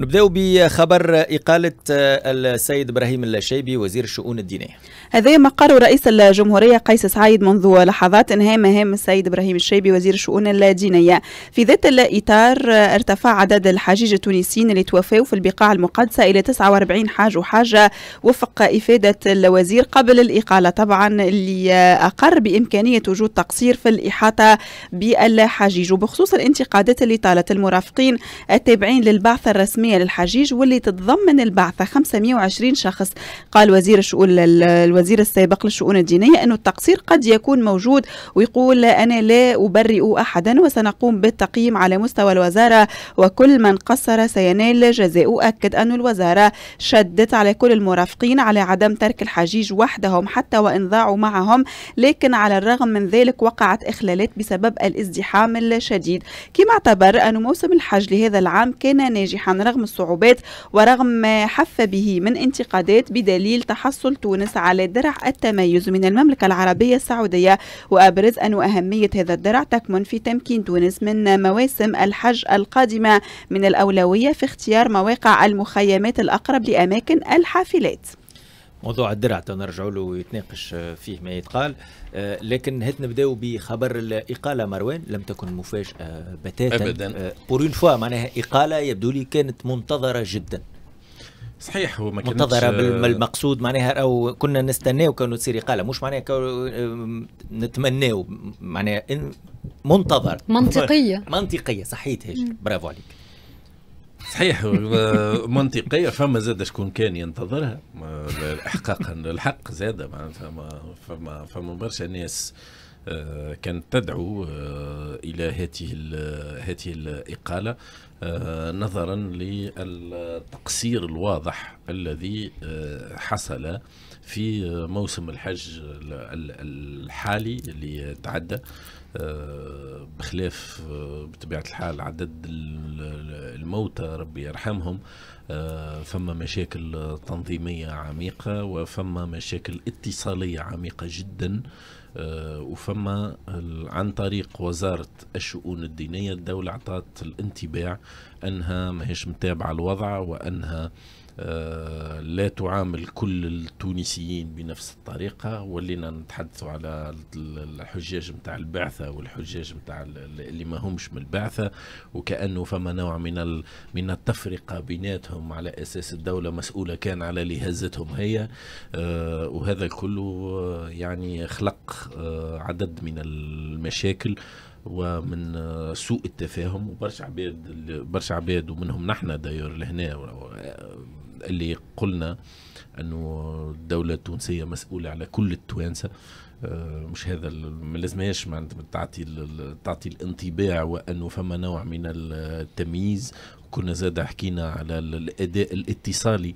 ونبداو بخبر إقالة آه، السيد إبراهيم اللاشيبي وزير الشؤون الدينية هذا ما قاله رئيس الجمهورية قيس سعيد منذ لحظات إنهاء مهام السيد إبراهيم الشيبي وزير الشؤون الدينية في ذات الإطار آه، ارتفع عدد الحجيج التونسيين اللي توفوا في البقاع المقدسة إلى 49 حاج وحاجة وفق إفادة الوزير قبل الإقالة طبعا اللي آه، أقر بإمكانية وجود تقصير في الإحاطة بالحجيج وبخصوص الانتقادات اللي طالت المرافقين التابعين للبعث الرسمي الوطنية للحجيج واللي تتضمن البعثة 520 شخص قال وزير الشؤون الوزير السابق للشؤون الدينية أنه التقصير قد يكون موجود ويقول أنا لا أبرئ أحدا وسنقوم بالتقييم على مستوى الوزارة وكل من قصر سينال جزاء أكد أن الوزارة شدت على كل المرافقين على عدم ترك الحجيج وحدهم حتى وإن ضاعوا معهم لكن على الرغم من ذلك وقعت إخلالات بسبب الازدحام الشديد كما اعتبر أن موسم الحج لهذا العام كان ناجحا رغم الصعوبات ورغم ما حف به من انتقادات بدليل تحصل تونس على درع التميز من المملكة العربية السعودية وأبرز أن أهمية هذا الدرع تكمن في تمكين تونس من مواسم الحج القادمة من الأولوية في اختيار مواقع المخيمات الأقرب لأماكن الحافلات موضوع الدرع نرجع له ويتناقش آه، فيه ما يتقال آه، لكن هات نبداو بخبر الاقاله مروان لم تكن مفاجاه بتاتا ابدا بور اون فوا معناها اقاله يبدو لي كانت منتظره جدا صحيح هو ما كانتش منتظره بالمقصود آه، معناها او كنا نستناو كانوا تصير اقاله مش معناها نتمناو معناها منتظر منطقيه منطقيه صحيت هاش برافو عليك صحيح منطقيه فما زاد شكون كان ينتظرها احقاقا للحق زاد فما فما فما برشا ناس آه، كانت تدعو آه، الى هذه هذه الاقاله آه، نظرا للتقصير الواضح الذي حصل في موسم الحج الحالي اللي تعدى آه، بخلاف آه، بطبيعه الحال عدد الموتى ربي يرحمهم آه، فما مشاكل تنظيميه عميقه وفما مشاكل اتصاليه عميقه جدا وفما عن طريق وزارة الشؤون الدينية الدولة اعطت الانطباع أنها ماهيش متابعة الوضع وأنها آه، لا تعامل كل التونسيين بنفس الطريقة ولينا نتحدث على الحجاج متاع البعثة والحجاج متاع اللي ما همش من البعثة وكأنه فما نوع من من التفرقة بيناتهم على أساس الدولة مسؤولة كان على اللي هزتهم هي آه، وهذا كله آه، يعني خلق عدد من المشاكل ومن سوء التفاهم وبرشا عباد برشا عباد ومنهم نحن داير لهنا اللي قلنا انه الدوله التونسيه مسؤوله على كل التوانسه آه، مش هذا ما لازمهاش معناتها تعطي تعطي الانطباع وانه فما نوع من التمييز كنا زاد حكينا على الاداء الاتصالي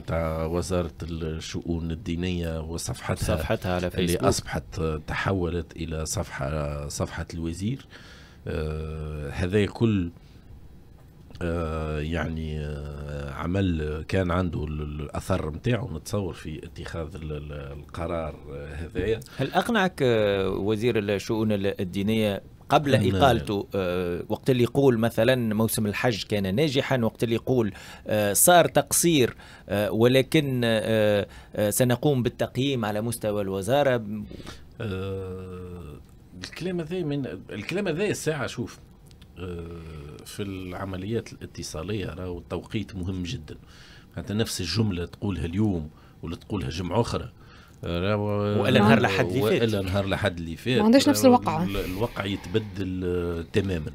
نتاع وزاره الشؤون الدينيه وصفحتها صفحتها على فيسبوك اللي اصبحت تحولت الى صفحه صفحه الوزير آه، هذا كل آه، يعني آه، عمل كان عنده الاثر نتاعو نتصور في اتخاذ القرار آه، هذايا هل اقنعك وزير الشؤون الدينيه قبل اقالته وقت اللي يقول مثلا موسم الحج كان ناجحا وقت اللي يقول صار تقصير ولكن سنقوم بالتقييم على مستوى الوزاره الكلام هذا من الكلام هذا الساعه شوف في العمليات الاتصالية راهو التوقيت مهم جدا حتى نفس الجملة تقولها اليوم ولا تقولها جمعة أخرى والا نهار لحد اللي فات والا نهار لحد اللي فات ما عندهاش نفس الوقع الوقع يتبدل آه، تماما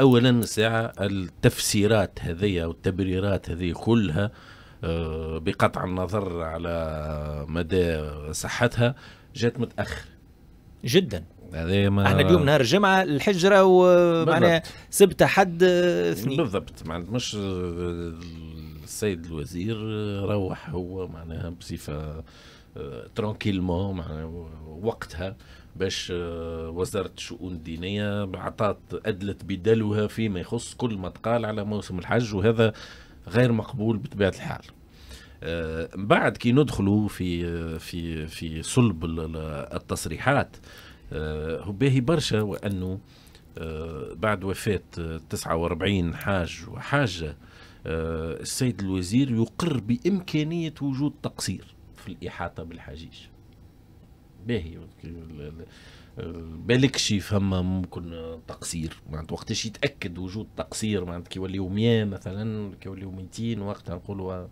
اولا ساعه التفسيرات هذية والتبريرات هذه كلها آه، بقطع النظر على مدى صحتها جات متاخر جدا هذا ما احنا اليوم نهار جمعة الحجره ومعناها سبت حد آه، اثنين بالضبط معناتها مش آه، السيد الوزير آه، روح هو معناها بصفه ترانكيلمون معناها وقتها باش وزاره الشؤون الدينيه عطات ادلت بدلوها فيما يخص كل ما تقال على موسم الحج وهذا غير مقبول بطبيعه الحال. من بعد كي ندخلوا في في في صلب التصريحات آه، هو باهي برشا وانه آه، بعد وفاه 49 آه، حاج وحاجه السيد الوزير يقر بامكانيه وجود تقصير في الاحاطه بالحجيج باهي بالكش فما ممكن تقصير معناتها وقتاش يتاكد وجود تقصير معناتها كي يوليو 100 مثلا كي يوليو 200 وقتها نقولوا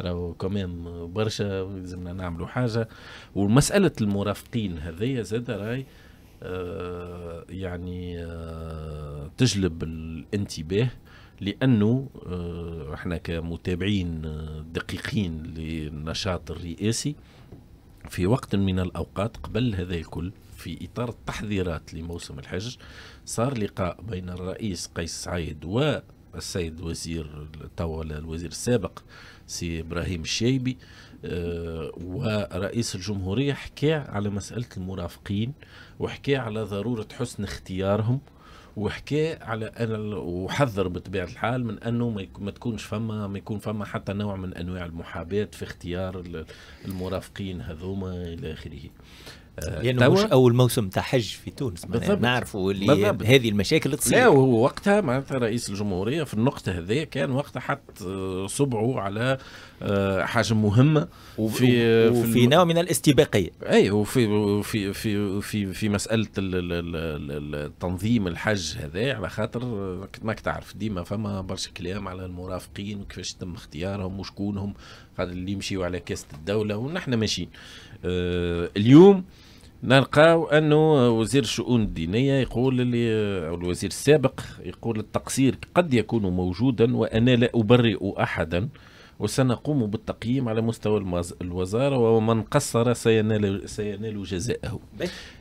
راهو كمان برشا لازمنا نعملوا حاجه ومساله المرافقين هذيا زاد راي آه، يعني آه، تجلب الانتباه لانه آه، احنا كمتابعين دقيقين للنشاط الرئاسي في وقت من الاوقات قبل هذا الكل في اطار التحضيرات لموسم الحج صار لقاء بين الرئيس قيس سعيد والسيد وزير توا الوزير السابق سي ابراهيم الشيبي آه، ورئيس الجمهورية حكى على مسألة المرافقين وحكى على ضرورة حسن اختيارهم وحكى على أنا وحذر بطبيعه الحال من انه ما تكونش فما ما يكون فما حتى نوع من انواع المحاباه في اختيار المرافقين هذوما الى اخره. آه، لانه يعني مش اول موسم تاع حج في تونس نعرفوا اللي بالضبط. هذه المشاكل تصير لا وهو وقتها معناتها رئيس الجمهوريه في النقطه هذه كان وقتها حط آه، صبعه على آه، حاجه مهمه وفي آه، وفي نوع من الاستباقيه اي وفي وفي في في في مساله تنظيم الحج هذا على خاطر آه، ماك تعرف ديما فما برشا كلام على المرافقين وكيفاش تم اختيارهم وشكونهم خاطر اللي يمشيوا على كاسه الدوله ونحن ماشيين اليوم نلقاو انه وزير الشؤون الدينيه يقول اللي او الوزير السابق يقول التقصير قد يكون موجودا وانا لا ابرئ احدا وسنقوم بالتقييم على مستوى الوزاره ومن قصر سينال سينال جزاءه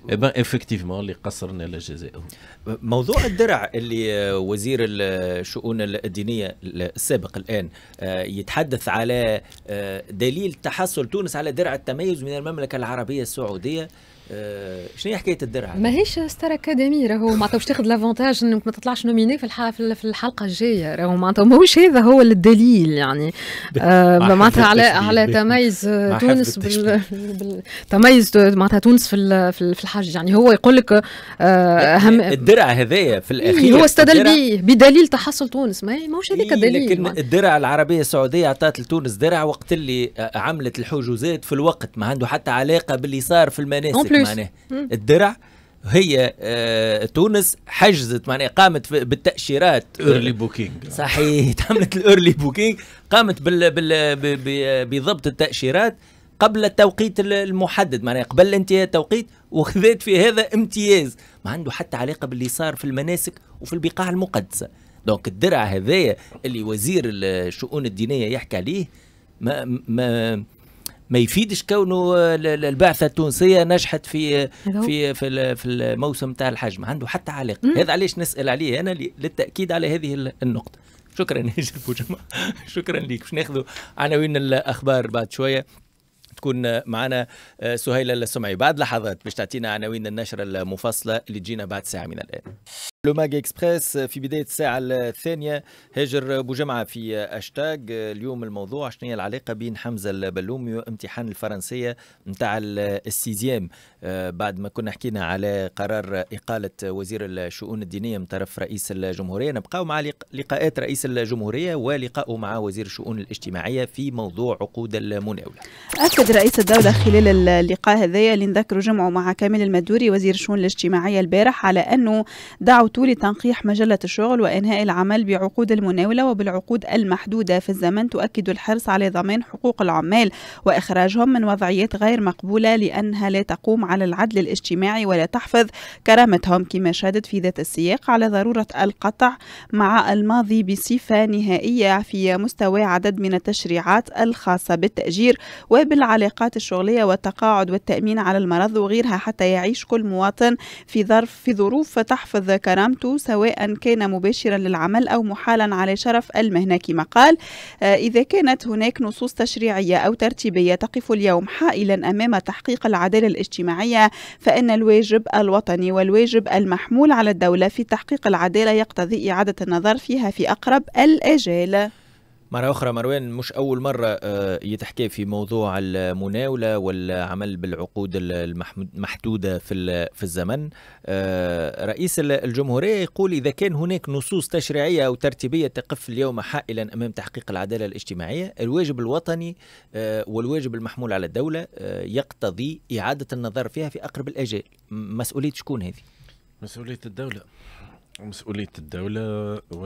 ايبا افكتيفمون اللي قصر نال جزاءه موضوع الدرع اللي وزير الشؤون الدينيه السابق الان آه، يتحدث على آه، دليل تحصل تونس على درع التميز من المملكه العربيه السعوديه آه شنو هي حكايه الدرع ماهيش ستار اكاديمي راهو معناتها باش تاخذ لافونتاج انك ما تطلعش نوميني في الحلقه في الحلقه الجايه راهو معناتها ماهوش هذا هو الدليل يعني آه معناتها على على تميز تونس تميز معناتها تونس في في الحج يعني هو يقول لك آه إيه، الدرع هذايا في إيه، الاخير هو استدل به بدليل تحصل تونس ماهوش هذاك إيه، الدليل لكن الدرع العربيه السعوديه عطات لتونس درع وقت اللي آه، عملت الحجوزات في الوقت ما عنده حتى علاقه باللي صار في المناسك معناه الدرع هي آه تونس حجزت معناها قامت بالتاشيرات ايرلي بوكينج صحيح عملت الايرلي بوكينج قامت بال بال بضبط التاشيرات قبل التوقيت المحدد معناها قبل انتهاء التوقيت وخذت في هذا امتياز ما عنده حتى علاقه باللي صار في المناسك وفي البقاع المقدسه دونك الدرع هذايا اللي وزير الشؤون الدينيه يحكي عليه ما ما ما يفيدش كونه البعثه التونسيه نجحت في في في, في الموسم تاع الحج ما عنده حتى علاقه هذا علاش نسال عليه انا للتاكيد على هذه النقطه شكرا ناجر بوجمع شكرا ليك باش ناخذوا عناوين الاخبار بعد شويه تكون معنا آه، سهيلة السمعي بعد لحظات باش تعطينا عناوين النشرة المفصلة اللي تجينا بعد ساعة من الآن لوماج اكسبريس في بدايه الساعه الثانيه هاجر بوجمعه في اشتاغ اليوم الموضوع شنو هي العلاقه بين حمزه البلومي وامتحان الفرنسيه نتاع السيزيام آه، بعد ما كنا حكينا على قرار اقاله وزير الشؤون الدينيه من طرف رئيس الجمهوريه نبقاو مع لقاءات رئيس الجمهوريه ولقائه مع وزير الشؤون الاجتماعيه في موضوع عقود المناوله اكد رئيس الدوله خلال اللقاء هذايا اللي نذكروا جمعه مع كامل المدوري وزير الشؤون الاجتماعيه البارح على انه دعوه الخطوط لتنقيح مجلة الشغل وإنهاء العمل بعقود المناولة وبالعقود المحدودة في الزمن تؤكد الحرص على ضمان حقوق العمال وإخراجهم من وضعيات غير مقبولة لأنها لا تقوم على العدل الاجتماعي ولا تحفظ كرامتهم كما شادت في ذات السياق على ضرورة القطع مع الماضي بصفة نهائية في مستوى عدد من التشريعات الخاصة بالتأجير وبالعلاقات الشغلية والتقاعد والتأمين على المرض وغيرها حتى يعيش كل مواطن في ظرف في ظروف تحفظ كرامته منامته سواء كان مباشرا للعمل أو محالا على شرف المهنة كما قال آه، إذا كانت هناك نصوص تشريعية أو ترتيبية تقف اليوم حائلا أمام تحقيق العدالة الاجتماعية فإن الواجب الوطني والواجب المحمول على الدولة في تحقيق العدالة يقتضي إعادة النظر فيها في أقرب الأجال مرة أخرى مروان مش أول مرة آه، يتحكي في موضوع المناولة والعمل بالعقود المحدودة في في الزمن آه، رئيس الجمهورية يقول إذا كان هناك نصوص تشريعية أو ترتيبية تقف اليوم حائلا أمام تحقيق العدالة الاجتماعية الواجب الوطني آه، والواجب المحمول على الدولة يقتضي إعادة النظر فيها في أقرب الأجل مسؤولية شكون هذه؟ مسؤولية الدولة مسؤوليه الدوله و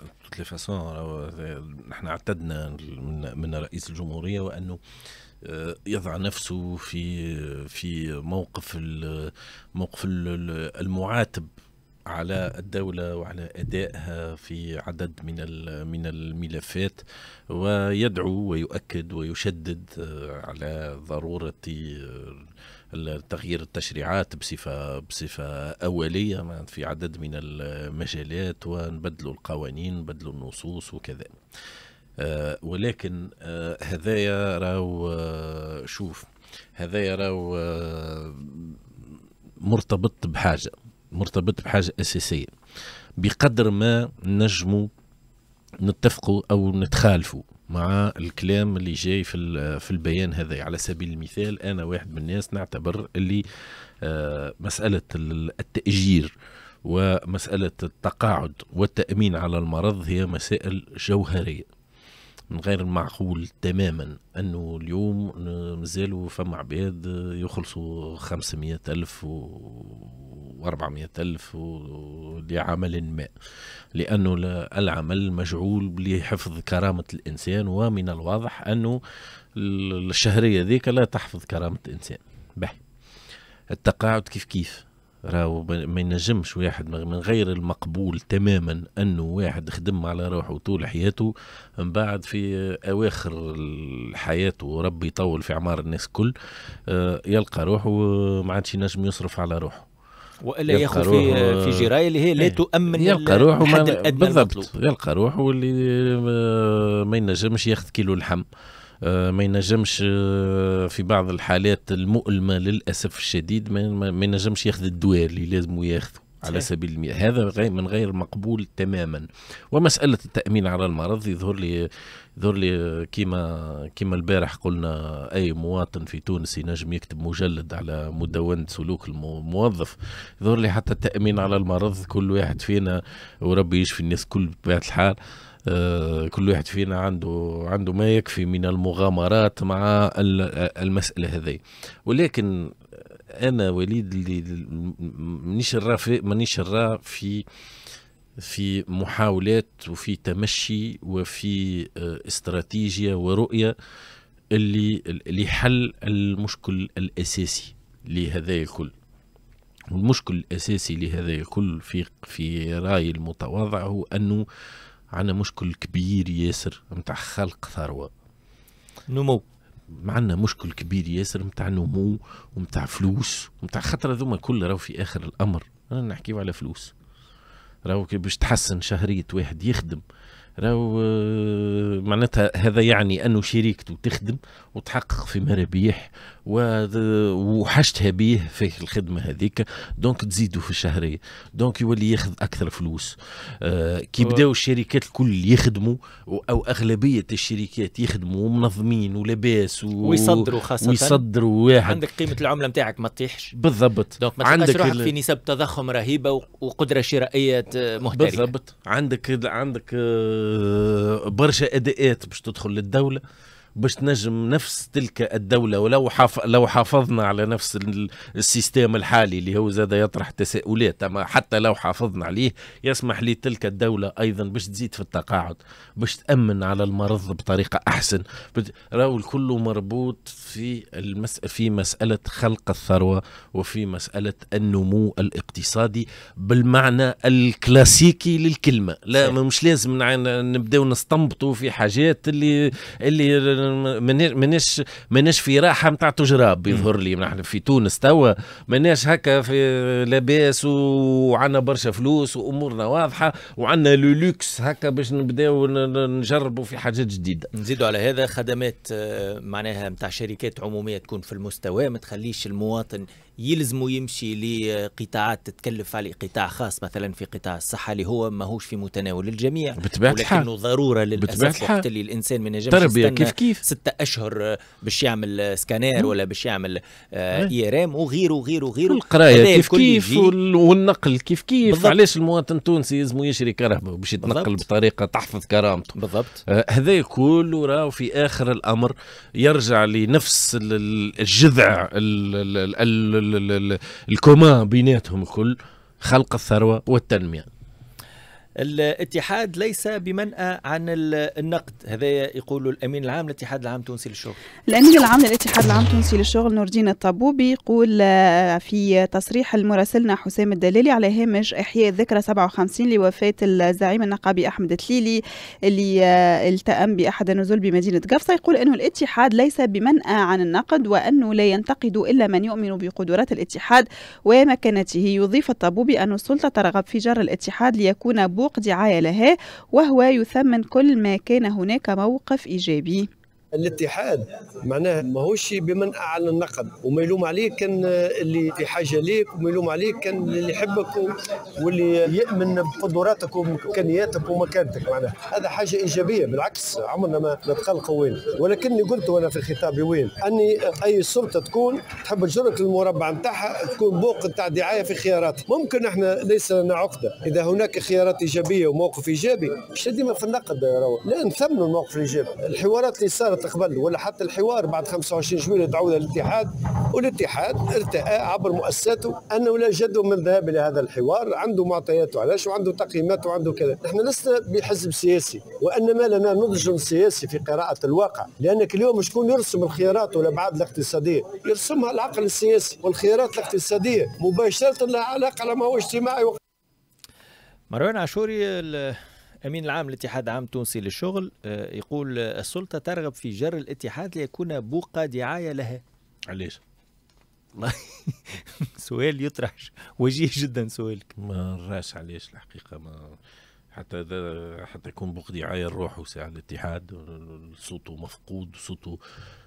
بكل آه، فاسون آه، نحن اعتدنا من, من رئيس الجمهوريه وانه آه، يضع نفسه في في موقف موقف المعاتب على الدولة وعلى أدائها في عدد من من الملفات ويدعو ويؤكد ويشدد على ضرورة تغيير التشريعات بصفة بصفة أولية في عدد من المجالات ونبدلوا القوانين نبدلوا النصوص وكذا آه، ولكن هذا آه، هذايا راو آه، شوف هذايا راو مرتبط بحاجة مرتبط بحاجة أساسية بقدر ما نجموا نتفقوا أو نتخالفوا مع الكلام اللي جاي في في البيان هذا على سبيل المثال انا واحد من الناس نعتبر اللي آه، مساله التاجير ومساله التقاعد والتامين على المرض هي مسائل جوهريه غير معقول تماما انه اليوم مازالوا فما عباد يخلصوا 500 الف و 400 الف لعمل ما لانه العمل مجعول لحفظ كرامه الانسان ومن الواضح انه الشهريه ذيك لا تحفظ كرامه الانسان بحي التقاعد كيف كيف راهو ما ينجمش واحد من غير المقبول تماما انه واحد خدم على روحه طول حياته من بعد في اواخر حياته وربي يطول في اعمار الناس كل آه، يلقى روحه آه، ما عادش ينجم يصرف على روحه والا ياخذ في في جرايه اللي هي لا إيه، تؤمن يلقى روحه بالضبط يلقى روحه اللي آه، ما ينجمش ياخذ كيلو لحم آه، ما ينجمش آه، في بعض الحالات المؤلمه للاسف الشديد ما ينجمش ياخذ الدواء اللي لازم ياخذه على سبيل المثال هذا غير من غير مقبول تماما ومساله التامين على المرض يظهر لي يظهر لي كيما كيما البارح قلنا اي مواطن في تونس ينجم يكتب مجلد على مدونه سلوك الموظف يظهر لي حتى التامين على المرض كل واحد فينا وربي يشفي الناس كل بطبيعه الحال آه، كل واحد فينا عنده عنده ما يكفي من المغامرات مع المساله هذه ولكن انا وليد اللي مانيش مانيش في في محاولات وفي تمشي وفي آه، استراتيجيه ورؤيه اللي لحل المشكل الاساسي لهذا الكل والمشكل الاساسي لهذا الكل في في رايي المتواضع هو انه عندنا مشكل كبير ياسر متاع خلق ثروه نمو عندنا مشكل كبير ياسر متاع نمو ومتاع فلوس ومتاع خاطر هذوما كل راهو في اخر الامر انا نحكيو على فلوس راهو كي باش تحسن شهريه واحد يخدم راهو آه، معناتها هذا يعني انه شريكته تخدم وتحقق في مرابيح آه، وحشتها به في الخدمه هذيك دونك تزيدوا في الشهريه دونك يولي ياخذ اكثر فلوس آه، كي بداو الشركات الكل يخدموا او اغلبيه الشركات يخدموا ومنظمين ولباس و... ويصدروا خاصه ويصدروا واحد عندك قيمه العمله نتاعك ما تطيحش بالضبط دونك ما عندك روحك في نسب تضخم رهيبه وقدره شرائيه مهترئه بالضبط عندك عندك برشا اداءات باش تدخل للدوله باش تنجم نفس تلك الدولة ولو حاف... لو حافظنا على نفس السيستم الحالي اللي هو زاد يطرح تساؤلات أما حتى لو حافظنا عليه يسمح لتلك الدولة أيضا باش تزيد في التقاعد باش تأمن على المرض بطريقة أحسن بت... راهو الكل مربوط في المس... في مسألة خلق الثروة وفي مسألة النمو الاقتصادي بالمعنى الكلاسيكي للكلمة لا مش لازم نبداو نستنبطوا في حاجات اللي اللي مانيش مانيش في راحه نتاع تجراب يظهر لي نحن في تونس توا مانيش هكا في لاباس وعندنا برشا فلوس وامورنا واضحه وعندنا لو لوكس هكا باش نبداو نجربوا في حاجات جديده. نزيدوا على هذا خدمات آه، معناها نتاع شركات عموميه تكون في المستوى ما تخليش المواطن يلزمه يمشي لقطاعات تتكلف عليه قطاع خاص مثلا في قطاع الصحه اللي هو ماهوش في متناول الجميع ولكنه ضروره للاسف وقت اللي الانسان ما ينجمش تربيه كيف كيف ستة اشهر باش يعمل سكانير ولا باش يعمل آه، اي ار ام وغيره وغيره وغيره القرايه كيف كيف والنقل كيف كيف علاش المواطن التونسي يلزمو يشري كرهبه باش يتنقل بطريقه تحفظ كرامته بالضبط آه، هذا كله راهو في اخر الامر يرجع لنفس الجذع الكوما بيناتهم الكل خلق الثروه والتنميه الاتحاد ليس بمنأى عن النقد هذا يقول الامين العام للاتحاد العام التونسي للشغل الامين العام للاتحاد العام التونسي للشغل نور الدين الطبوبي يقول آه، في تصريح لمراسلنا حسام الدلالي على هامش احياء الذكرى 57 لوفاه الزعيم النقابي احمد تليلي اللي آه، التأم باحد النزول بمدينه قفصه يقول انه الاتحاد ليس بمنأى عن النقد وانه لا ينتقد الا من يؤمن بقدرات الاتحاد ومكانته يضيف الطبوبي ان السلطه ترغب في جر الاتحاد ليكون بو حقوق دعاية لها وهو يثمن كل ما كان هناك موقف إيجابي الاتحاد معناه ماهوش بمن اعلى النقد وما يلوم عليك كان اللي في حاجه ليك وما يلوم عليك كان اللي يحبك واللي يامن بقدراتك وامكانياتك ومكانتك معناه هذا حاجه ايجابيه بالعكس عمرنا ما نتقلقوا وين ولكني قلت وانا في خطابي وين اني اي سلطه تكون تحب تجرك المربع نتاعها تكون بوق نتاع دعايه في خيارات ممكن احنا ليس لنا عقده اذا هناك خيارات ايجابيه وموقف ايجابي مش ديما في النقد لا نثمنوا الموقف الايجابي الحوارات اللي صارت الانتخابات قبل ولا حتى الحوار بعد 25 جويلية دعوة للاتحاد والاتحاد ارتأى عبر مؤسساته أنه لا جد من الذهاب إلى هذا الحوار عنده معطياته علاش وعنده تقييمات وعنده كذا نحن لسنا بحزب سياسي وإنما لنا نضج سياسي في قراءة الواقع لأنك اليوم شكون يرسم الخيارات والأبعاد الاقتصادية يرسمها العقل السياسي والخيارات الاقتصادية مباشرة لها علاقة على ما هو اجتماعي مروان عاشوري أمين العام الاتحاد العام التونسي للشغل آه، يقول آه، السلطة ترغب في جر الاتحاد ليكون بوقة دعاية لها علاش؟ سؤال يطرح وجيه جدا سؤالك ما راش علاش الحقيقة ما حتى حتى يكون بوق دعاية لروحه ساعة الاتحاد صوته مفقود صوته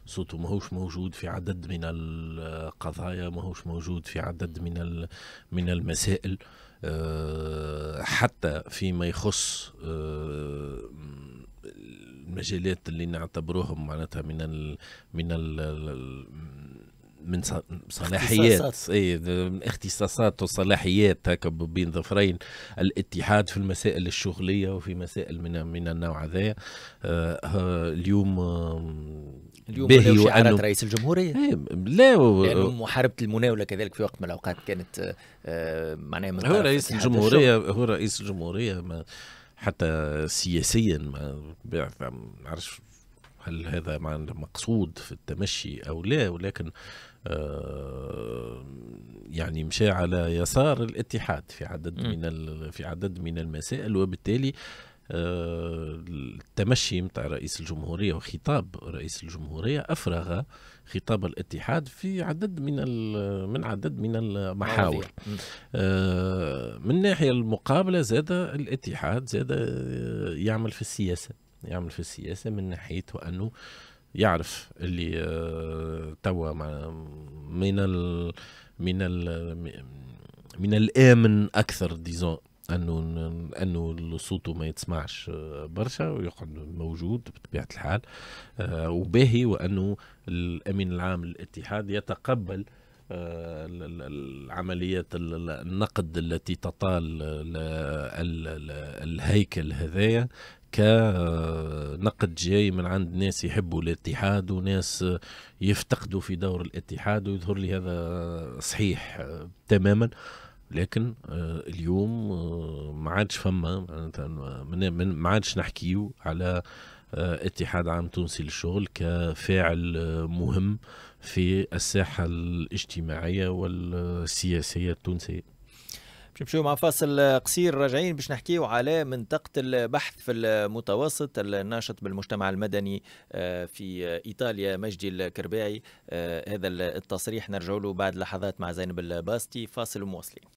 صوته ماهوش موجود في عدد من القضايا ماهوش موجود في عدد من من المسائل آه، حتى فيما يخص آه، المجالات اللي نعتبروهم معناتها من الـ من الـ من صلاحيات اي من اختصاصات وصلاحيات هكا بين ظفرين الاتحاد في المسائل الشغليه وفي مسائل من من النوع هذا آه، اليوم اليوم به وأنه رئيس الجمهورية إيه، لا و... لأنه محاربة المناولة كذلك في وقت من الأوقات كانت آه، معناها من هو رئيس الجمهورية هو رئيس الجمهورية ما حتى سياسيا ما نعرفش هل هذا مقصود في التمشي أو لا ولكن آه، يعني مشى على يسار الاتحاد في عدد من في عدد من المسائل وبالتالي آه، التمشي متاع رئيس الجمهورية وخطاب رئيس الجمهورية أفرغ خطاب الاتحاد في عدد من من عدد من المحاور آه، من ناحية المقابلة زاد الاتحاد زاد آه، يعمل في السياسة يعمل في السياسة من ناحية أنه يعرف اللي توا من ال من ال من الامن اكثر ديزون انه انه صوته ما يتسمعش آه، برشا ويقعد موجود بطبيعه الحال آه، وباهي وانه الامين العام للاتحاد يتقبل آه، العمليات النقد التي تطال الهيكل هذايا كنقد جاي من عند ناس يحبوا الاتحاد وناس يفتقدوا في دور الاتحاد ويظهر لي هذا صحيح تماما لكن آه، اليوم آه، ما عادش فما معناتها ما عادش نحكيو على آه، اتحاد عام تونسي للشغل كفاعل مهم في الساحه الاجتماعيه والسياسيه التونسيه باش نمشيو مع فاصل قصير راجعين باش نحكيو على منطقة البحث في المتوسط الناشط بالمجتمع المدني في إيطاليا مجدي الكرباعي هذا التصريح نرجع له بعد لحظات مع زينب الباستي فاصل ومواصلين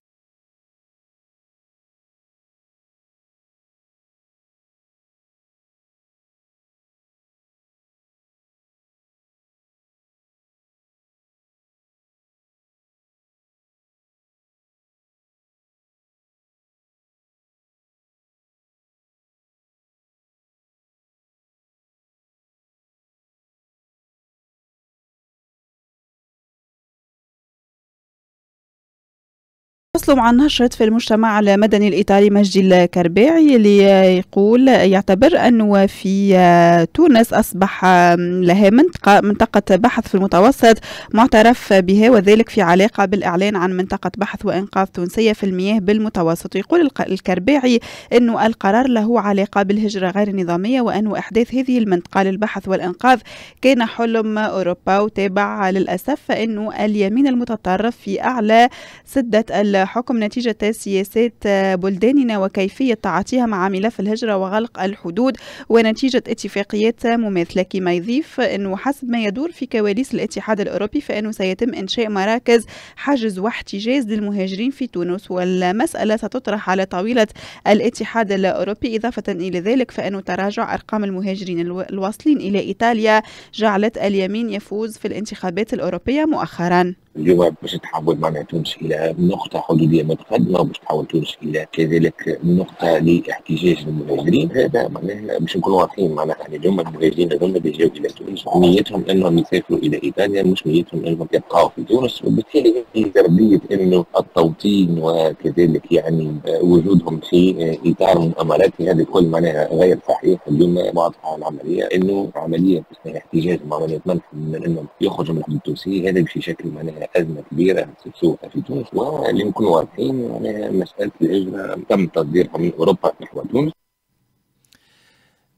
نتواصل مع الناشط في المجتمع المدني الإيطالي مجدي الكرباعي اللي يقول يعتبر أنه في آه، تونس أصبح لها منطقة, منطقة بحث في المتوسط معترف بها وذلك في علاقة بالإعلان عن منطقة بحث وإنقاذ تونسية في المياه بالمتوسط يقول الكرباعي أنه القرار له علاقة بالهجرة غير النظامية وأنه إحداث هذه المنطقة للبحث والإنقاذ كان حلم أوروبا وتابع للأسف أنه اليمين المتطرف في أعلى سدة حكم نتيجة سياسات بلداننا وكيفية تعاطيها مع ملف الهجرة وغلق الحدود ونتيجة اتفاقيات مماثلة كما يضيف أنه حسب ما يدور في كواليس الاتحاد الأوروبي فإنه سيتم إنشاء مراكز حجز واحتجاز للمهاجرين في تونس والمسألة ستطرح على طاولة الاتحاد الأوروبي إضافة إلى ذلك فإنه تراجع أرقام المهاجرين الواصلين إلى إيطاليا جعلت اليمين يفوز في الانتخابات الأوروبية مؤخرا اليوم باش تحول معناها تونس الى نقطه حدوديه متقدمه باش تحول تونس الى كذلك نقطه لاحتجاج المهاجرين هذا معناها باش نكونوا واضحين معناها يعني اليوم المهاجرين هذوما اللي جاوا الى تونس نيتهم انهم يسافروا الى ايطاليا مش نيتهم انهم يبقوا في تونس وبالتالي تربيه انه التوطين وكذلك يعني وجودهم في اطار مؤامراتي هذا الكل معناها غير صحيح اليوم واضحه العمليه انه عمليه احتجاج وعمليه منح من انهم يخرجوا من الحدود التونسيه هذا بشكل معناها أزمة كبيرة بتشوفها في تونس واللي نكونوا واضحين يعني مسألة الهجرة تم تصديرها من أوروبا نحو تونس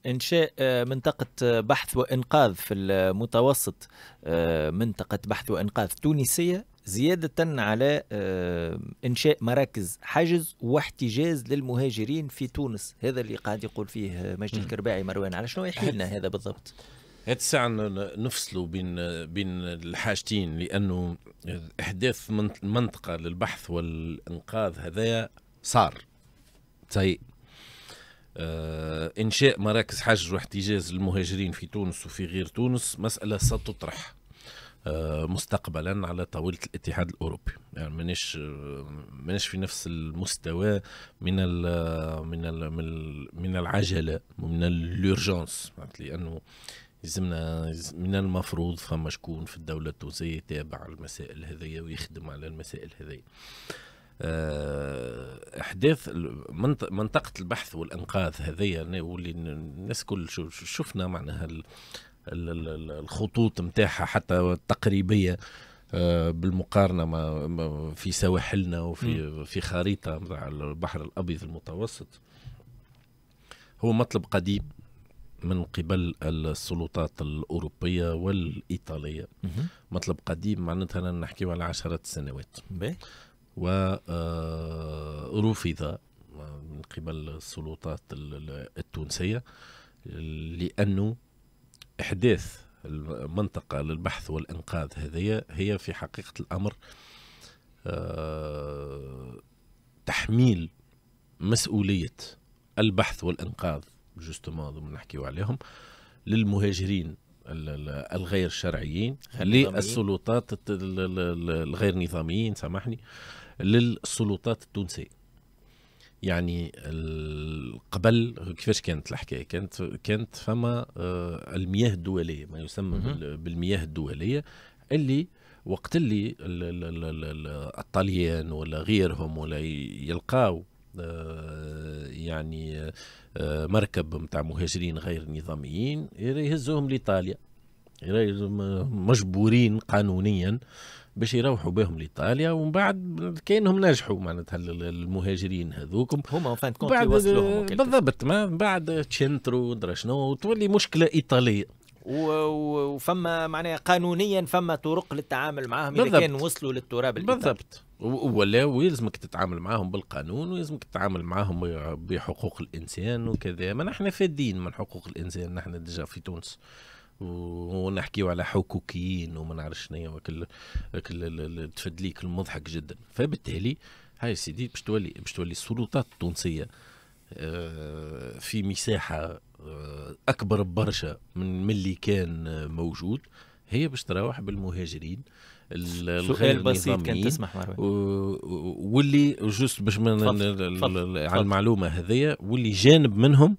انشاء آه، منطقه آه، بحث وانقاذ في المتوسط آه، منطقه بحث وانقاذ تونسيه زياده على انشاء مراكز حجز واحتجاز للمهاجرين في تونس هذا اللي قاعد يقول فيه مجدي الكرباعي مروان على شنو يحيلنا هذا بالضبط هاد الساعة نفصلوا بين بين الحاجتين لأنه إحداث منطقة للبحث والإنقاذ هذايا صار سيء آه إنشاء مراكز حجر واحتجاز للمهاجرين في تونس وفي غير تونس مسألة ستطرح آه، مستقبلا على طاولة الاتحاد الأوروبي يعني منش منش في نفس المستوى من الـ من الـ من, العجلة ومن الأورجنس لأنه يلزمنا من المفروض فما شكون في الدولة التونسية يتابع المسائل هذية ويخدم على المسائل هذية آه، احداث منطقه البحث والانقاذ هذيا واللي الناس كل شفنا معناها الخطوط نتاعها حتى التقريبيه آه، بالمقارنه ما في سواحلنا وفي في خريطه نتاع البحر الابيض المتوسط هو مطلب قديم من قبل السلطات الأوروبية والإيطالية مطلب قديم معناتها نحكيو على عشرات السنوات ورفض آه، آه، من قبل السلطات التونسية لأنه إحداث المنطقة للبحث والإنقاذ هذه هي في حقيقة الأمر آه، تحميل مسؤولية البحث والإنقاذ جوستومون هذوما نحكيو عليهم للمهاجرين الغير شرعيين للسلطات الغير نظاميين سامحني للسلطات التونسيه يعني قبل كيفاش كانت الحكايه كانت كانت فما آه، المياه الدوليه ما يسمى بالمياه الدوليه اللي وقت اللي الطليان ولا غيرهم ولا يلقاو آه، يعني آه، مركب نتاع مهاجرين غير نظاميين يهزوهم لايطاليا آه، مجبورين قانونيا باش يروحوا بهم لايطاليا ومن بعد كانهم نجحوا معناتها المهاجرين هذوكم هما فان كونت يوصلوهم بالضبط ما بعد تشنترو درا شنو وتولي مشكله ايطاليه وفما معناها قانونيا فما طرق للتعامل معاهم اذا كان وصلوا للتراب بالضبط ولا ويلزمك تتعامل معاهم بالقانون ويلزمك تتعامل معاهم بحقوق الانسان وكذا ما نحن فادين من حقوق الانسان نحن ديجا في تونس ونحكيو على حقوقيين وما نعرف شنو وكل تفدليك المضحك جدا فبالتالي هاي سيدي باش تولي باش تولي السلطات التونسيه آه، في مساحه آه، اكبر برشا من اللي كان موجود هي باش تراوح بالمهاجرين سؤال بسيط كان تسمح مروان واللي جوست باش من على المعلومه هذيا واللي جانب منهم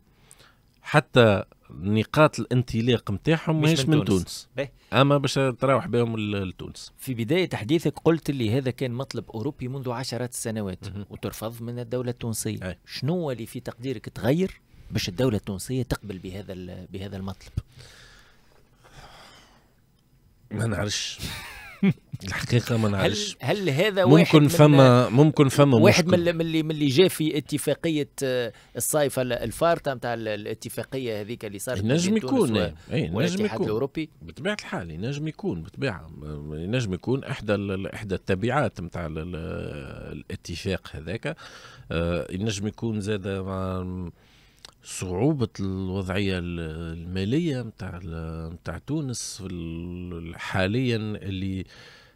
حتى نقاط الانطلاق نتاعهم ماهيش من, من تونس, اما باش تراوح بهم لتونس في بدايه تحديثك قلت لي هذا كان مطلب اوروبي منذ عشرات السنوات وترفض من الدوله التونسيه شنو اللي في تقديرك تغير باش الدوله التونسيه تقبل بهذا بهذا المطلب ما نعرفش الحقيقة ما نعرفش هل, هل هذا واحد ممكن فما ممكن فما واحد من اللي من اللي جا في اتفاقية آه، الصيف الفارطة نتاع الاتفاقية هذيك اللي صارت نجم يكون اي إيه، نجم يكون الأوروبي بطبيعة الحال نجم يكون بطبيعة نجم يكون إحدى إحدى التبعات نتاع الاتفاق هذاك آه، ينجم يكون زاد صعوبة الوضعية المالية متاع متاع تونس حاليا اللي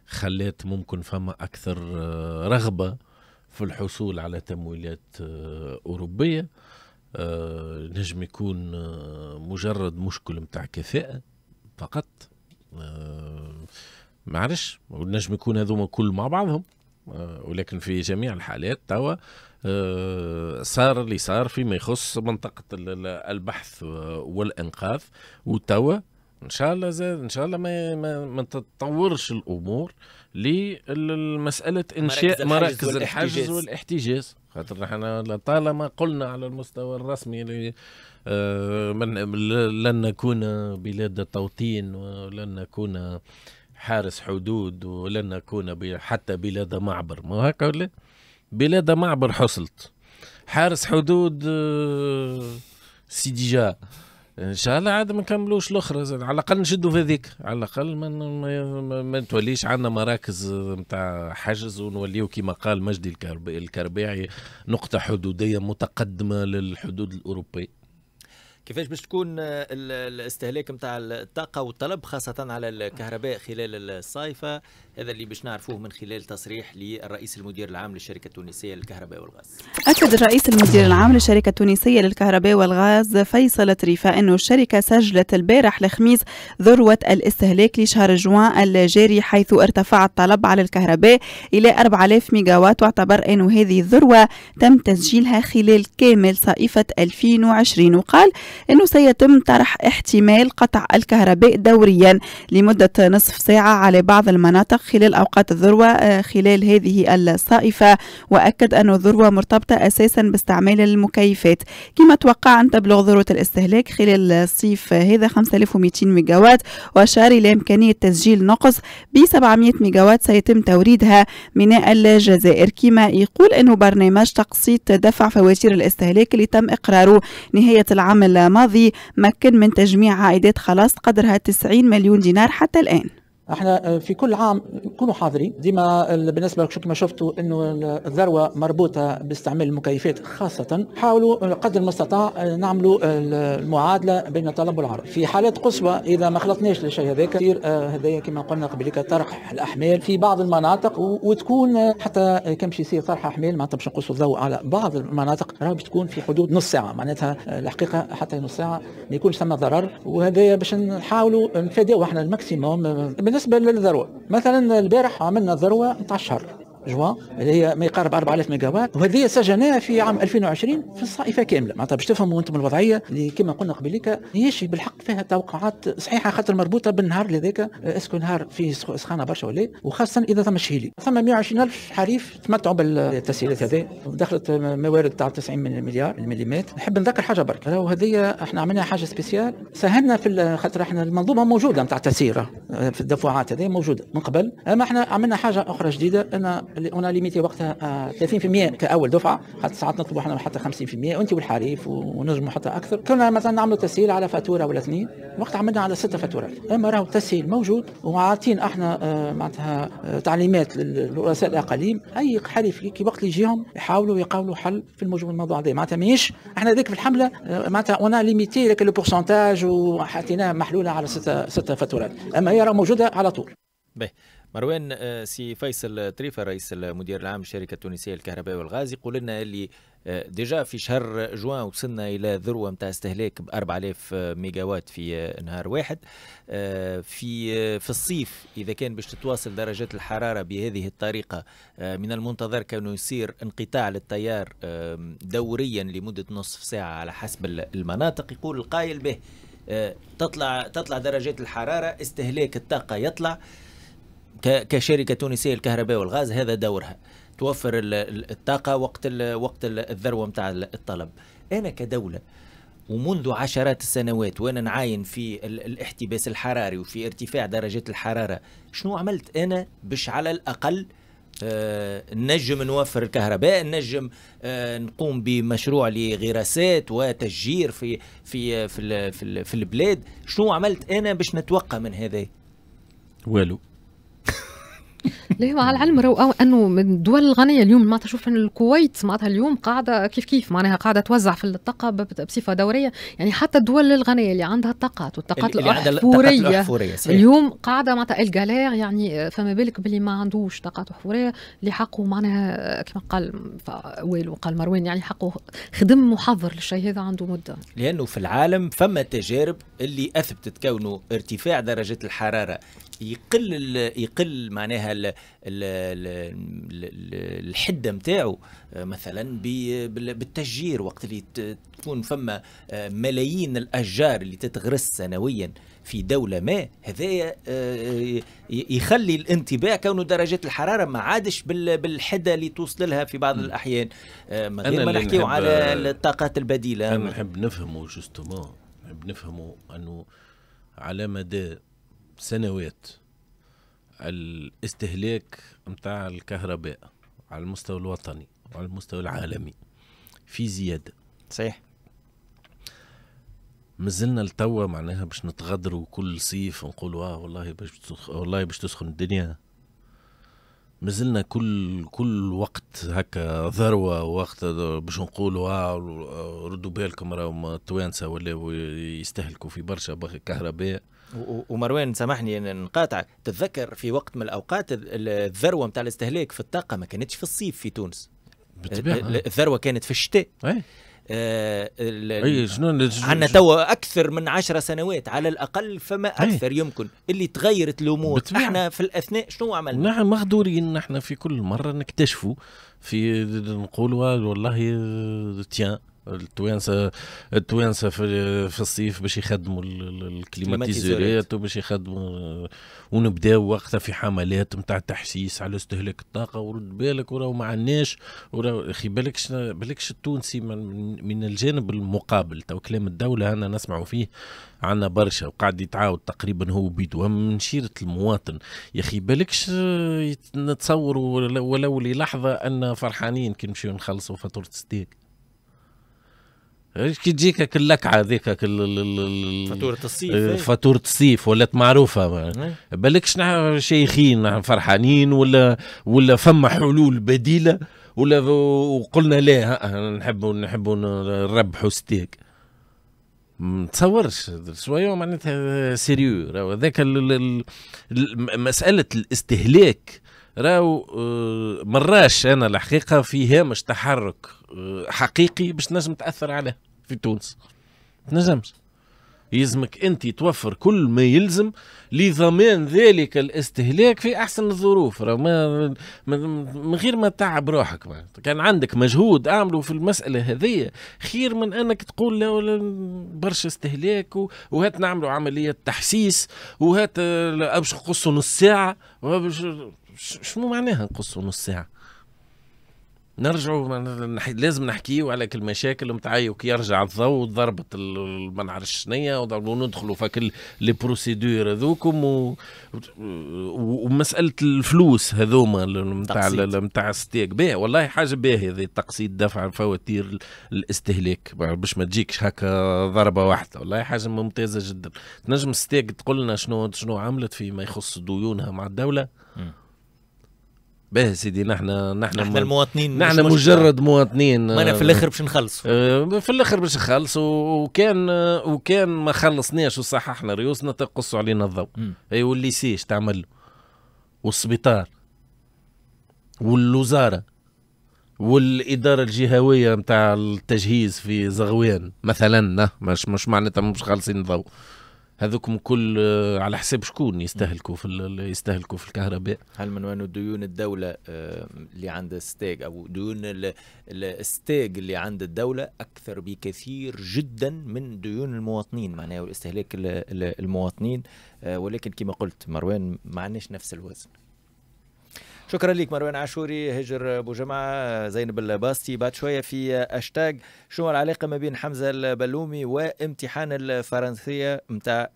خلات ممكن فما أكثر آه، رغبة في الحصول على تمويلات آه، أوروبية آه، نجم يكون مجرد مشكل متاع كفاءة فقط معرش نجم يكون هذوما كل مع بعضهم آه، ولكن في جميع الحالات توا آه، صار اللي صار فيما يخص منطقة البحث آه، والإنقاذ وتوا ان شاء الله زاد ان شاء الله ما ما, ما تتطورش الامور لمساله انشاء مراكز الحجز والاحتجاز خاطر نحن طالما قلنا على المستوى الرسمي لن نكون بلاد توطين ولن نكون حارس حدود ولن نكون حتى بلاد معبر ما هكا ولا بلاد معبر حصلت حارس حدود آه، سيدي جا ان شاء الله عاد ما نكملوش الاخرى على الاقل نشدوا في هذيك على الاقل ما, ما, توليش عندنا مراكز نتاع آه، حجز ونوليو كما قال مجدي الكربيعي نقطه حدوديه متقدمه للحدود الاوروبيه كيفاش باش تكون آه، الاستهلاك نتاع الطاقه والطلب خاصه على الكهرباء خلال الصيفه هذا اللي باش نعرفوه من خلال تصريح للرئيس المدير العام للشركه التونسيه للكهرباء والغاز. اكد الرئيس المدير العام للشركه التونسيه للكهرباء والغاز فيصل طريفه انه الشركه سجلت البارح الخميس ذروه الاستهلاك لشهر جوان الجاري حيث ارتفع الطلب على الكهرباء الى 4000 ميجاوات واعتبر انه هذه الذروه تم تسجيلها خلال كامل صيفه 2020 وقال انه سيتم طرح احتمال قطع الكهرباء دوريا لمده نصف ساعه على بعض المناطق خلال أوقات الذروة آه، خلال هذه الصائفة وأكد أن الذروة مرتبطة أساسا باستعمال المكيفات كما توقع أن تبلغ ذروة الاستهلاك خلال الصيف هذا 5200 ميجاوات وأشار إلى إمكانية تسجيل نقص ب 700 ميجاوات سيتم توريدها من الجزائر كما يقول أنه برنامج تقسيط دفع فواتير الاستهلاك اللي تم إقراره نهاية العام الماضي مكن من تجميع عائدات خلاص قدرها 90 مليون دينار حتى الآن احنا آه، في كل عام نكونوا حاضرين ديما بالنسبه لك كما شفتوا انه الذروه مربوطه باستعمال المكيفات خاصه حاولوا قدر المستطاع آه، نعملوا المعادله بين الطلب والعرض في حالات قصوى اذا ما خلطناش للشيء هذاك كثير آه، هذايا كما قلنا قبل طرح الاحمال في بعض المناطق وتكون حتى كم شيء يصير طرح احمال معناتها باش نقصوا الضوء على بعض المناطق راه باش تكون في حدود نص ساعه معناتها الحقيقه حتى نص ساعه ما يكونش ثم ضرر وهذايا باش نحاولوا نفاداو احنا الماكسيموم بالنسبه للذروه مثلا البارح عملنا ذروه نتاع الشهر جوان اللي هي ما يقارب 4000 ميجا وات وهذه سجلناها في عام 2020 في الصائفه كامله معناتها باش تفهموا انتم الوضعيه اللي كما قلنا قبيلك ماهيش بالحق فيها توقعات صحيحه خاطر مربوطه بالنهار اللي اسكو نهار فيه سخانه برشا ولا وخاصه اذا ثم شهيلي ثم 120 الف حريف تمتعوا بالتسهيلات هذه ودخلت موارد تاع 90 مليار المليمات نحب نذكر حاجه برك راهو هذه احنا عملنا حاجه سبيسيال سهلنا في خاطر احنا المنظومه موجوده نتاع التسيير في الدفعات هذه موجوده من قبل اما احنا عملنا حاجه اخرى جديده انا اون ليميتي وقتها 30% آه، كاول دفعه حتى ساعات نطلبوا احنا حتى 50% وانت والحريف ونجموا حتى اكثر كنا مثلا نعملوا تسهيل على فاتوره ولا اثنين وقت عملنا على ستة فاتورات اما راهو التسهيل موجود وعاطين احنا آه، معناتها آه، تعليمات لرؤساء الاقاليم اي حريف كي وقت اللي يجيهم يحاولوا يقاولوا حل في الموجود الموضوع هذا معناتها ماهيش احنا ذيك في الحمله معناتها اون ليميتي لكن لو بورسونتاج وحطيناها محلوله على ستة ستة فاتورات اما هي راهو موجوده على طول. باهي مروان آه، سي فيصل طريفة رئيس المدير العام للشركه التونسية للكهرباء والغاز يقول لنا اللي آه، ديجا في شهر جوان وصلنا الى ذروه نتاع استهلاك ب 4000 وات في آه، نهار واحد في في الصيف اذا كان باش تتواصل درجات الحراره بهذه الطريقه من المنتظر كان يصير انقطاع للتيار دوريا لمده نصف ساعه على حسب المناطق يقول القائل به تطلع تطلع درجات الحراره استهلاك الطاقه يطلع كشركه تونسيه للكهرباء والغاز هذا دورها توفر الطاقه وقت وقت الذروه نتاع الطلب انا كدوله ومنذ عشرات السنوات وانا نعاين في الاحتباس الحراري وفي ارتفاع درجات الحراره شنو عملت انا باش على الاقل آه، نجم نوفر الكهرباء نجم آه، نقوم بمشروع لغراسات وتشجير في في في في, في البلاد شنو عملت انا باش نتوقى من هذا والو ليه مع العلم رو انه من الدول الغنيه اليوم معناتها شوف الكويت معناتها اليوم قاعده كيف كيف معناها قاعده توزع في الطاقه بصفه دوريه يعني حتى الدول الغنيه اللي عندها الطاقات والطاقات الاحفوريه اليوم قاعده معناتها الجالير يعني فما بالك باللي ما عندوش طاقات احفوريه اللي حقه معناها كما قال والو قال مروان يعني حقه خدم محضر للشيء هذا عنده مده لانه في العالم فما تجارب اللي اثبتت كونه ارتفاع درجه الحراره يقل يقل معناها الـ الـ الحده نتاعو آه، مثلا بالتشجير وقت اللي تكون فما آه، ملايين الاشجار اللي تتغرس سنويا في دولة ما هذا آه، يخلي الانطباع كونه درجات الحرارة ما عادش بالحدة اللي توصل لها في بعض الأحيان من غير ما نحكيو على الطاقات البديلة أنا نحب نفهمه جوستومون نحب نفهمه أنه على مدى سنوات الاستهلاك متاع الكهرباء على المستوى الوطني وعلى المستوى العالمي في زياده صحيح مازلنا لتوا معناها باش نتغدروا كل صيف ونقولوا اه والله باش والله باش تسخن الدنيا مازلنا كل كل وقت هكا ذروه وقت باش نقولوا آه ردوا بالكم راهو التوانسه ولا يستهلكوا في برشا كهرباء ومروان سامحني ان نقاطعك تتذكر في وقت من الاوقات الذروه نتاع الاستهلاك في الطاقه ما كانتش في الصيف في تونس بالطبيعه الذروه كانت في الشتاء إيه. آه، عندنا توا اكثر من عشرة سنوات على الاقل فما إيه. اكثر أي. يمكن اللي تغيرت الامور بتبقى. احنا في الاثناء شنو عملنا؟ نحن مغدورين نحن في كل مره نكتشفوا في نقولوا والله تيان التوانسه التوانسه في, في الصيف باش يخدموا الكليماتيزورات وباش يخدموا ونبداو وقتها في حملات نتاع تحسيس على استهلاك الطاقه ورد بالك وراه ما عندناش وراه خي بالكش بالكش التونسي من, من الجانب المقابل تو كلام الدوله انا نسمعوا فيه عندنا برشا وقاعد يتعاود تقريبا هو بيدو من شيره المواطن يا اخي بالكش نتصور ولو للحظه ان فرحانين كي نمشيو نخلصوا فاتوره ستيك كي تجيك اللكعه هذيك فاتوره الصيف آه، إيه. فاتوره الصيف ولات معروفه إيه. بالكش نحن شيخين نحن فرحانين ولا ولا فما حلول بديله ولا وقلنا لا نحبوا نحبوا نربحوا ستيك تصورش شويه معناتها سيريو راهو هذاك مساله الاستهلاك راهو آه، مراش انا الحقيقه في هامش تحرك آه، حقيقي باش نجم تاثر عليه في تونس تنجمش يلزمك انت توفر كل ما يلزم لضمان ذلك الاستهلاك في احسن الظروف ما من غير ما تعب روحك ما. كان عندك مجهود اعمله في المساله هذه خير من انك تقول لا ولا برشا استهلاك وهات نعملوا عمليه تحسيس وهات آه، ابش نقصوا نص ساعه شنو معناها نقصوا نص ساعه نرجعوا لازم نحكيو على كل مشاكل نتاع يرجع الضوء ضربة ما نعرفش شنيا وندخلوا فك لي بروسيدور هذوكم و... ومساله الفلوس هذوما نتاع نتاع ستيك باهي والله حاجه باهيه هذه التقسيط دفع فواتير الاستهلاك باش ما تجيكش هكا ضربه واحده والله حاجه ممتازه جدا تنجم ستيك تقول لنا شنو شنو عملت فيما يخص ديونها مع الدوله م. باهي سيدي نحن نحن نحن المواطنين نحن مجرد مواطنين آه، مانا في الاخر باش نخلص آه، في الاخر باش نخلص وكان وكان ما خلصناش وصححنا ريوسنا تقصوا علينا الضوء اي والليسيش تعمل والسبيطار والوزاره والاداره الجهويه نتاع التجهيز في زغوان مثلا اه، مش مش معناتها مش خالصين الضوء هذوكم كل آه، على حساب شكون يستهلكوا في يستهلكوا في الكهرباء هل من وين ديون الدوله آه، اللي عند الستاج او ديون الستاج اللي عند الدوله اكثر بكثير جدا من ديون المواطنين معناها والاستهلاك المواطنين آه، ولكن كما قلت مروان ما عندناش نفس الوزن شكرا لك مروان عاشوري هجر ابو جمعه زينب الباستي بعد شويه في اشتاج شنو العلاقه ما بين حمزه البلومي وامتحان الفرنسيه متاع